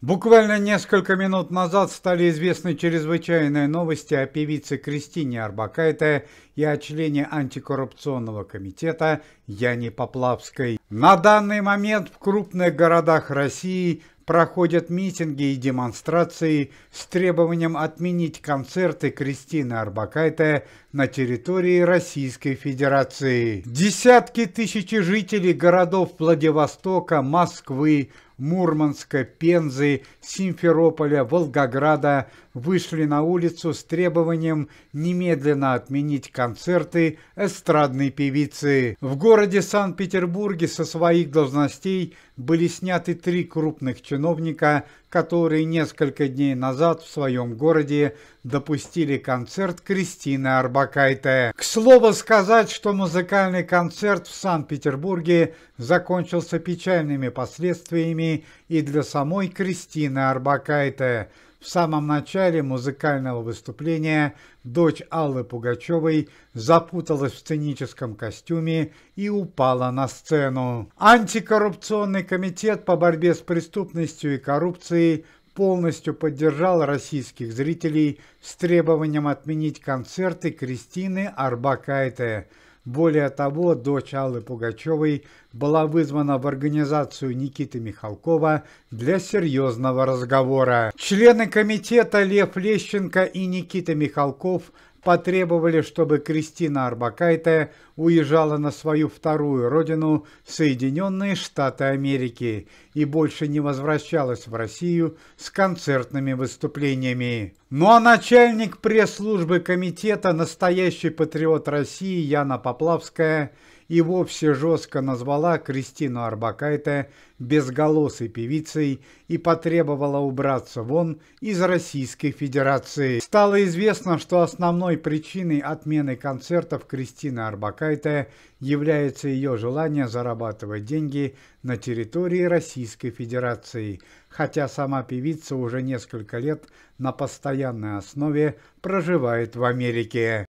Буквально несколько минут назад стали известны чрезвычайные новости о певице Кристине Арбакайте и о члене антикоррупционного комитета Яне Поплавской. На данный момент в крупных городах России проходят митинги и демонстрации с требованием отменить концерты Кристины Арбакайте на территории Российской Федерации. Десятки тысяч жителей городов Владивостока, Москвы, Мурманска, Пензы, Симферополя, Волгограда вышли на улицу с требованием немедленно отменить концерты эстрадной певицы. В городе Санкт-Петербурге со своих должностей были сняты три крупных чиновника, которые несколько дней назад в своем городе допустили концерт Кристины Арбакайте. К слову сказать, что музыкальный концерт в Санкт-Петербурге закончился печальными последствиями времени и для самой Кристины Арбакайте. В самом начале музыкального выступления дочь Аллы Пугачевой запуталась в сценическом костюме и упала на сцену. Антикоррупционный комитет по борьбе с преступностью и коррупцией полностью поддержал российских зрителей с требованием отменить концерты Кристины Арбакайте – более того, дочь Аллы Пугачевой была вызвана в организацию Никиты Михалкова для серьезного разговора. Члены комитета Лев Лещенко и Никита Михалков – потребовали, чтобы Кристина Арбакайте уезжала на свою вторую родину, Соединенные Штаты Америки, и больше не возвращалась в Россию с концертными выступлениями. Ну а начальник пресс-службы комитета, настоящий патриот России Яна Поплавская – и вовсе жестко назвала Кристину Арбакайте безголосой певицей и потребовала убраться вон из Российской Федерации. Стало известно, что основной причиной отмены концертов Кристины Арбакайте является ее желание зарабатывать деньги на территории Российской Федерации, хотя сама певица уже несколько лет на постоянной основе проживает в Америке.